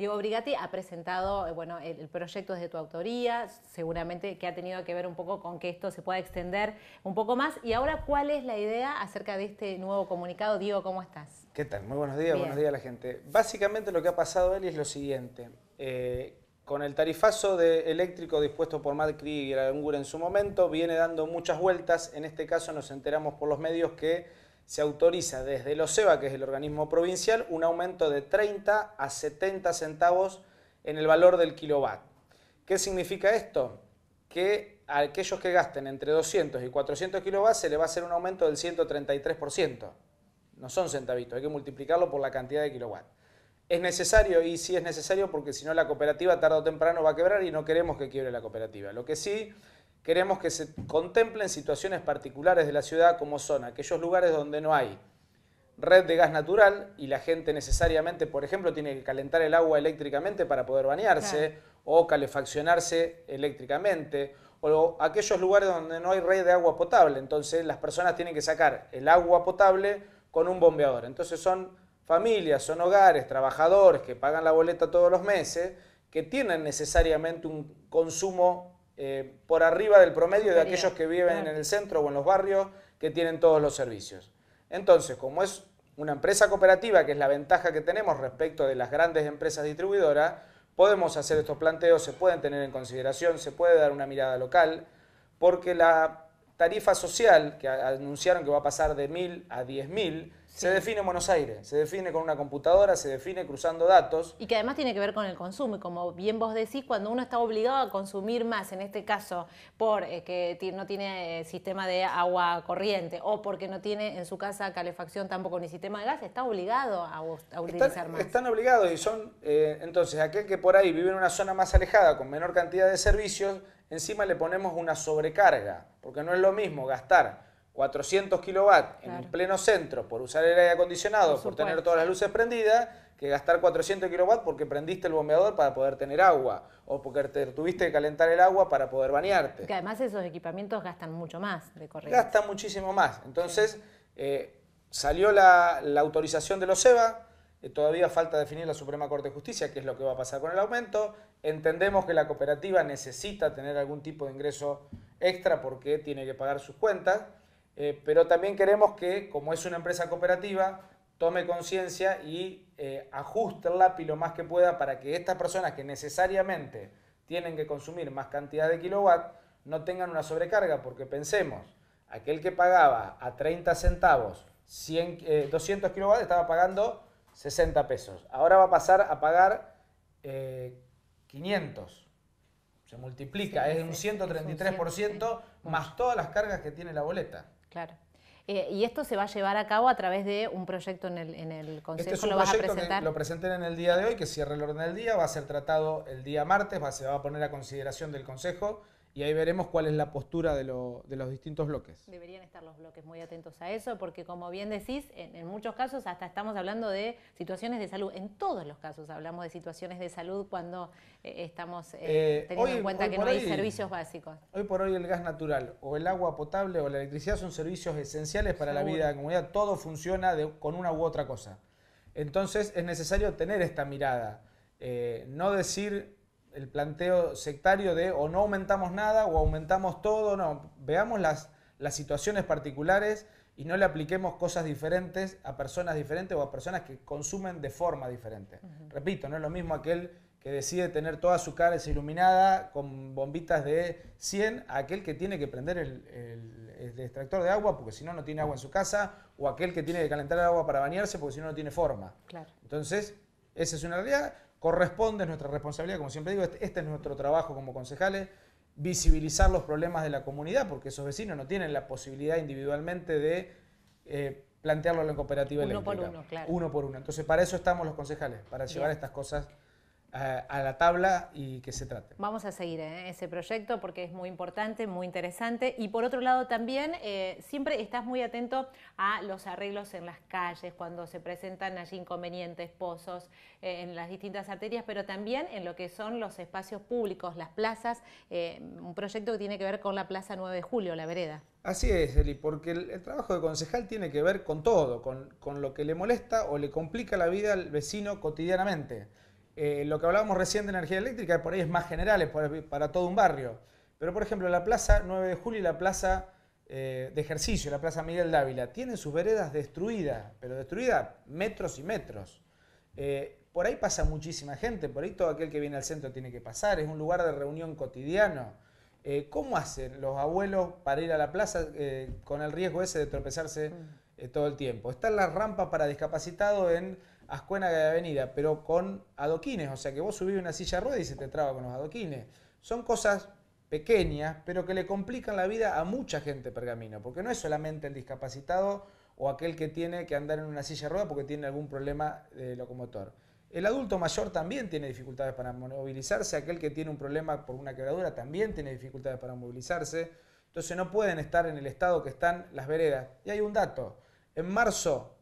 Diego Brigati ha presentado eh, bueno, el, proyecto desde tu autoría, seguramente que ha tenido que ver un poco con que esto se pueda extender un poco más. Y ahora, ¿cuál es la idea acerca de este nuevo comunicado? Diego, ¿cómo estás? ¿Qué tal? Muy buenos días, buenos días a la gente. Básicamente lo que ha pasado, él es lo siguiente. Eh, con el tarifazo de eléctrico dispuesto por Matt y y en su momento, viene dando muchas vueltas. En este caso nos enteramos por los medios que se autoriza desde el OCEBA, que es el organismo provincial, un aumento de 30 a 70 centavos en el valor del kilowatt. ¿Qué significa esto? Que a aquellos que gasten entre 200 y 400 kilowatts se le va a hacer un aumento del 133%. No son centavitos, hay que multiplicarlo por la cantidad de kilowatt. Es necesario y sí es necesario porque si no la cooperativa tarde o temprano va a quebrar y no queremos que quiebre la cooperativa. Lo que sí queremos que se contemplen situaciones particulares de la ciudad como son aquellos lugares donde no hay red de gas natural y la gente necesariamente, por ejemplo, tiene que calentar el agua eléctricamente para poder bañarse o calefaccionarse eléctricamente o aquellos lugares donde no hay red de agua potable, entonces las personas tienen que sacar el agua potable con un bombeador. Entonces son familias, son hogares, trabajadores que pagan la boleta todos los meses, que tienen necesariamente un consumo eh, por arriba del promedio de aquellos que viven ah. en el centro o en los barrios que tienen todos los servicios. Entonces, como es una empresa cooperativa, que es la ventaja que tenemos respecto de las grandes empresas distribuidoras, podemos hacer estos planteos, se pueden tener en consideración, se puede dar una mirada local, porque la tarifa social que anunciaron que va a pasar de 1.000 a 10.000 Se define en Buenos Aires, se define con una computadora, se define cruzando datos. Y que además tiene que ver con el consumo. Y como bien vos decís, cuando uno está obligado a consumir más, en este caso, porque eh, no tiene eh, sistema de agua corriente o porque no tiene en su casa calefacción tampoco ni sistema de gas, está obligado a, utilizar más. Están obligados y son, eh, entonces, aquel que por ahí vive en una zona más alejada con menor cantidad de servicios, encima le ponemos una sobrecarga, porque no es lo mismo gastar 400 kilovatios en en pleno centro por usar el aire acondicionado, por, tener todas las luces prendidas, que gastar 400 kilovatios porque prendiste el bombeador para poder tener agua o porque tuviste que calentar el agua para poder bañarte. Que además esos equipamientos gastan mucho más de corriente. Gastan muchísimo más. Entonces eh, salió la, autorización de los EVA, eh, todavía falta definir la Suprema Corte de Justicia qué es lo que va a pasar con el aumento Entendemos que la cooperativa necesita tener algún tipo de ingreso extra porque tiene que pagar sus cuentas, eh, pero también queremos que, como es una empresa cooperativa, tome conciencia y eh, ajuste el lápiz lo más que pueda para que estas personas que necesariamente tienen que consumir más cantidad de kilowatt no tengan una sobrecarga, porque pensemos, aquel que pagaba a 30 centavos 200 eh, kilowatts estaba pagando 60 pesos. Ahora va a pasar a pagar 500. Se multiplica, es de un 133% más todas las cargas que tiene la boleta. Claro. Eh, y esto se va a llevar a cabo a través de un proyecto en el, este Consejo. ¿Lo a presentar? lo presenten en el día de hoy, que cierre el orden del día, va a ser tratado el día martes, va, se va a poner a consideración del Consejo y ahí veremos cuál es la postura de, los distintos bloques. Deberían estar los bloques muy atentos a eso, porque como bien decís, en, muchos casos hasta estamos hablando de situaciones de salud. En todos los casos hablamos de situaciones de salud cuando eh, estamos eh, eh, teniendo en cuenta que no hay servicios básicos. Hoy por hoy el gas natural o el agua potable o la electricidad son servicios esenciales para la vida de la comunidad. Todo funciona con una u otra cosa. Entonces es necesario tener esta mirada. no decir el planteo sectario de o no aumentamos nada o aumentamos todo, no, veamos las, las situaciones particulares y no le apliquemos cosas diferentes a personas diferentes o a personas que consumen de forma diferente. Repito, no es lo mismo aquel que decide tener toda su cara iluminada con bombitas de 100 aquel que tiene que prender el, extractor de agua porque si no, no tiene agua en su casa o aquel que tiene que calentar el agua para bañarse porque si no, no tiene forma. Claro. Entonces, esa es una realidad corresponde, es nuestra responsabilidad, como siempre digo, este, este, es nuestro trabajo como concejales, visibilizar los problemas de la comunidad, porque esos vecinos no tienen la posibilidad individualmente de eh, plantearlo en la cooperativa uno Uno por uno, claro. Uno por uno. Entonces, para eso estamos los concejales, para llevar estas cosas a, la tabla y que se trate. Vamos a seguir ¿eh? ese proyecto porque es muy importante, muy interesante. Y por otro lado también, eh, siempre estás muy atento a los arreglos en las calles, cuando se presentan allí inconvenientes, pozos, eh, en las distintas arterias, pero también en lo que son los espacios públicos, las plazas, un proyecto que tiene que ver con la Plaza 9 de Julio, la vereda. Así es, Eli, porque el, trabajo de concejal tiene que ver con todo, con lo que le molesta o le complica la vida al vecino cotidianamente. Eh, lo que hablábamos recién de energía eléctrica, por ahí es más general, es para, todo un barrio. Pero, por ejemplo, la plaza 9 de julio y la plaza eh, de ejercicio, la plaza Miguel Dávila, tienen sus veredas destruidas, pero destruidas metros y metros. Eh, por ahí pasa muchísima gente, por ahí todo aquel que viene al centro tiene que pasar, es un lugar de reunión cotidiano. ¿Cómo hacen los abuelos para ir a la plaza con el riesgo ese de tropezarse mm. todo el tiempo? Están las rampa para discapacitados en Ascuena de Avenida, pero con adoquines. O sea que vos subís una silla de rueda y se te traba con los adoquines. Son cosas pequeñas, pero que le complican la vida a mucha gente pergamino, porque no es solamente el discapacitado o aquel que tiene que andar en una silla de rueda porque tiene algún problema de locomotor. El adulto mayor también tiene dificultades para movilizarse, aquel que tiene un problema por una quebradura también tiene dificultades para movilizarse, entonces no pueden estar en el estado que están las veredas. Y hay un dato, en marzo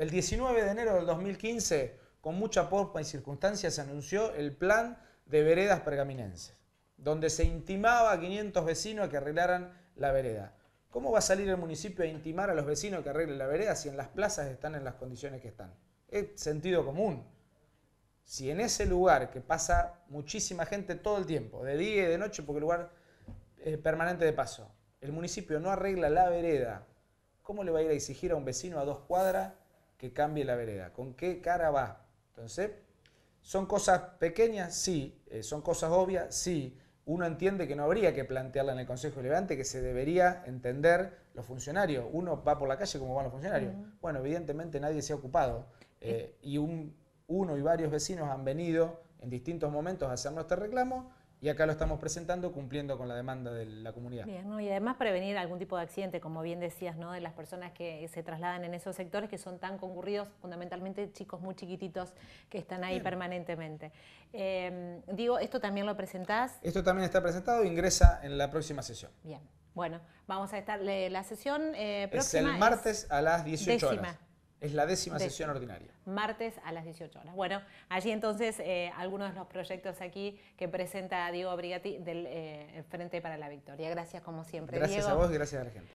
el 19 de enero del 2015, con mucha pompa y circunstancias, se anunció el plan de veredas pergaminenses, donde se intimaba a 500 vecinos a que arreglaran la vereda. ¿Cómo va a salir el municipio a intimar a los vecinos que arreglen la vereda si en las plazas están en las condiciones que están? Es sentido común. Si en ese lugar que pasa muchísima gente todo el tiempo, de día y de noche, porque el lugar es eh, permanente de paso, el municipio no arregla la vereda, ¿cómo le va a ir a exigir a un vecino a dos cuadras que cambie la vereda? ¿Con qué cara va? Entonces, ¿son cosas pequeñas? Sí. Eh, ¿Son cosas obvias? Sí. Uno entiende que no habría que plantearla en el Consejo Elevante, que se debería entender los funcionarios. Uno va por la calle como van los funcionarios. Bueno, evidentemente nadie se ha ocupado. Eh, eh. y uno y varios vecinos han venido en distintos momentos a hacernos este reclamo y acá lo estamos presentando cumpliendo con la demanda de la comunidad. Bien, y además prevenir algún tipo de accidente, como bien decías, ¿no? de las personas que se trasladan en esos sectores que son tan concurridos, fundamentalmente chicos muy chiquititos que están ahí permanentemente. Em, digo, ¿esto también lo presentás? Esto también está presentado, ingresa en la próxima sesión. Bien, bueno, vamos a estar, eh, la sesión eh, próxima. Es el martes a las 18 horas. Es la décima sesión ordinaria. Martes a las 18 horas. Bueno, allí entonces eh, algunos de los proyectos aquí que presenta Diego Brigati del eh, Frente para la Victoria. Gracias como siempre. Gracias a vos, gracias a la gente.